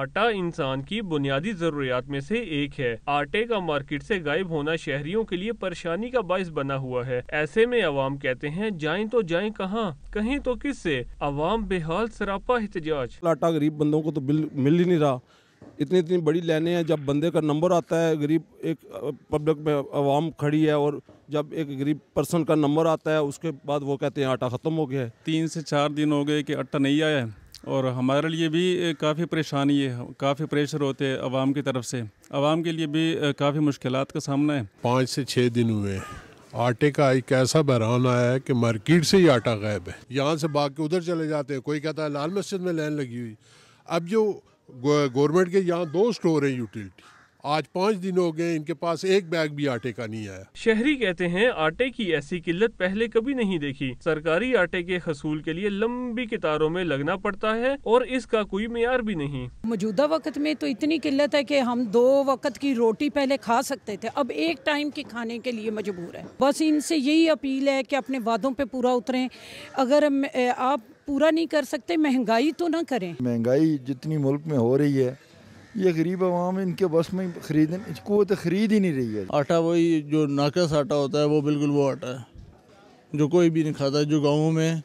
आटा इंसान की बुनियादी जरूरियात में से एक है आटे का मार्केट से गायब होना शहरियों के लिए परेशानी का बायस बना हुआ है ऐसे में अवाम कहते हैं जाए तो जाए कहाँ कहीं तो किस से अवाम बेहाल सरापा एहतजाज आटा गरीब बंदों को तो मिल ही नहीं रहा इतनी इतनी बड़ी लाइने हैं जब बंदे का नंबर आता है गरीब एक पब्लिक में आवाम खड़ी है और जब एक गरीब पर्सन का नंबर आता है उसके बाद वो कहते हैं आटा ख़त्म हो गया है तीन से चार दिन हो गए कि आटा नहीं आया है और हमारे लिए भी काफ़ी परेशानी है काफ़ी प्रेशर होते हैं आवाम की तरफ से आवाम के लिए भी काफ़ी मुश्किल का सामना है पाँच से छः दिन हुए आटे का एक ऐसा बहरान आया है कि मार्केट से ही आटा गायब है यहाँ से भाग के उधर चले जाते हैं कोई कहता है लाल मस्जिद में लाइन लगी हुई अब जो गवर्नमेंट के यहाँ दो स्टोर हैं यूटिलिटी आज पाँच दिन हो गए इनके पास एक बैग भी आटे का नहीं आया शहरी कहते हैं आटे की ऐसी किल्लत पहले कभी नहीं देखी सरकारी आटे के हसूल के लिए लंबी कतारों में लगना पड़ता है और इसका कोई मैार भी नहीं मौजूदा वक्त में तो इतनी किल्लत है की हम दो वक्त की रोटी पहले खा सकते थे अब एक टाइम के खाने के लिए मजबूर है बस इनसे यही अपील है की अपने वादों पे पूरा उतरे अगर आप पूरा नहीं कर सकते महंगाई तो ना करें महंगाई जितनी मुल्क में हो रही है ये गरीब आवाम इनके बस में तो खरीद तो ख़रीद ही नहीं रही है आटा वही जो नाकस आटा होता है वो बिल्कुल वो आटा है जो कोई भी नहीं खाता जो गाँव में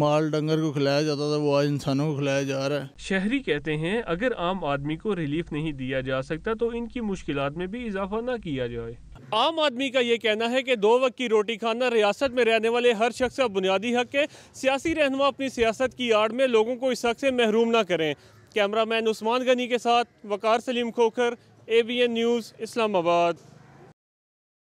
माल डंगर को खिलाया जाता था वो आज इंसानों को खिलाया जा रहा है शहरी कहते हैं अगर आम आदमी को रिलीफ नहीं दिया जा सकता तो इनकी मुश्किल में भी इजाफा ना किया जाए आम आदमी का ये कहना है कि दो वक्त की रोटी खाना रियासत में रहने वाले हर शख्स का बुनियादी हक है सियासी रहनुमा अपनी सियासत की आड़ में लोगों को इस हक से महरूम ना करें कैमरामैन उस्मान गनी के साथ वकार सलीम खोखर एबीएन न्यूज़ इस्लामाबाद